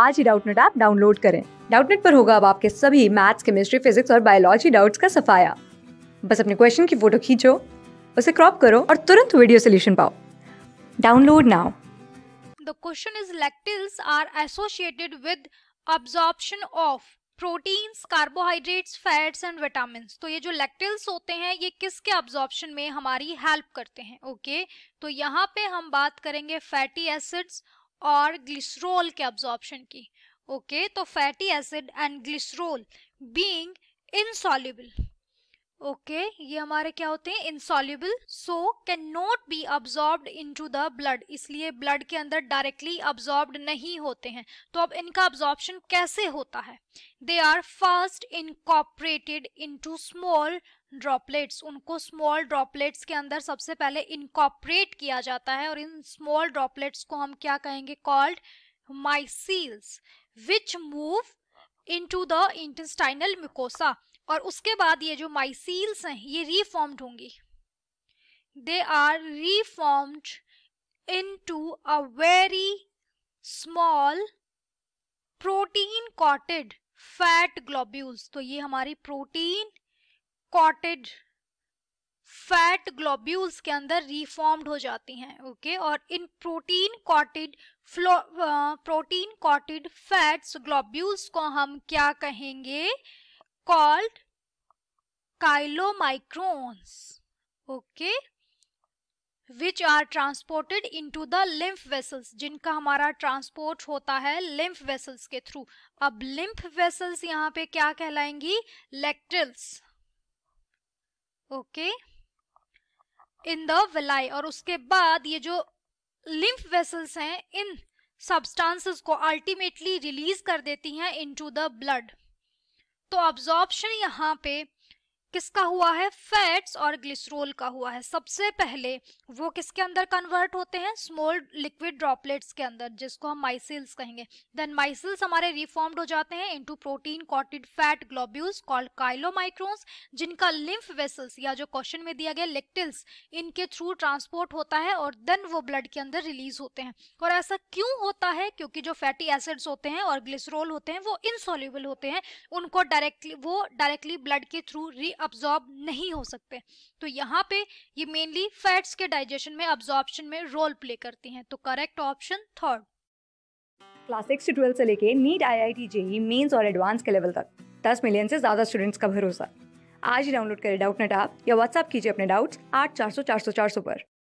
आज ही Doubtnut app download करें डाउटनेट पर होगा अब आपके सभी मैथ्स केमिस्ट्री फिजिक्स और बायोलॉजी डाउट्स का सफाया बस अपने क्वेश्चन की फोटो खींचो उसे क्रॉप करो और तुरंत वीडियो सोल्यूशन पाओ download now the question is lacteals are associated with absorption of proteins carbohydrates fats and vitamin तो ये जो लेक्टिल्स होते हैं ये किसके ऑब्जॉर्प्शन में हमारी हेल्प करते हैं ओके okay? तो यहाँ पे हम बात करेंगे फैटी एसिड्स और ग्लिसरोल के एब्जॉर्प्शन की ओके okay, तो fatty acid and glycerol being insoluble okay ये हमारे क्या होते हैं insoluble so can not be absorb to the blood इसलिए ब्लड के अंदर डायरेक्टली अब्जॉर्ब नहीं होते हैं तो अब इनका अब्जॉर्बन कैसे होता है they are first incorporated into small droplets उनको स्मॉल ड्रॉपलेट्स के अंदर सबसे पहले इनकॉपरेट किया जाता है और इन स्मॉल ड्रॉपलेट्स को हम क्या कहेंगे called micelles which move into the intestinal mucosa और उसके बाद ये जो माइसील्स हैं ये रीफॉर्म्ड होंगी they are into a very small protein coated fat globules तो ये हमारी प्रोटीन कॉटेड फैट ग्लोब्यूल्स के अंदर रिफॉर्म्ड हो जाती हैं ओके okay? और इन protein coated flow protein coated fats globules को हम क्या कहेंगे called chylomicrons okay which are transported into the lymph vessels जिनका हमारा transport होता है lymph vessels के through अब lymph vessels यहाँ पे क्या कहलाएंगी lectils okay in the villi और उसके बाद ये जो lymph vessels हैं इन substances को ultimately release कर देती हैं into the blood तो ऑब्जॉर्प्शन यहाँ पे किसका हुआ है फैट्स और ग्लिसरोल का हुआ है सबसे पहले वो किसके अंदर कन्वर्ट होते हैं स्मॉल लिक्विड ड्रॉपलेट्स के अंदर जिसको हम माइसिल्स कहेंगे देन माइसिल्स हमारे रिफॉर्म्ड हो जाते हैं into protein coated fat globules called chylomicrons जिनका लिम्फ वेसल्स या जो क्वेश्चन में दिया गया लेक्टिल्स इनके थ्रू ट्रांसपोर्ट होता है और देन वो ब्लड के अंदर रिलीज होते हैं और ऐसा क्यों होता है क्योंकि जो फैटी एसिड्स होते हैं और ग्लिसरोल होते हैं वो इनसोल्यूबल होते हैं उनको डायरेक्टली वो डायरेक्टली ब्लड के थ्रू री अब्जॉर्ब नहीं हो सकते तो यहाँ पे ये मेनली फैट्स के डाइजेशन में अब्जॉर्बन में रोल प्ले करती हैं तो correct option third class six से ट्वेल्व से लेके NEET I I T JEE mains और एडवांस के लेवल तक दस मिलियन से ज़्यादा स्टूडेंट्स का भरोसा आज ही डाउनलोड करें डाउट नेट आप या व्हाट्सअप कीजिए अपने डाउट्स आठ चार सौ चार सौ चार सौ पर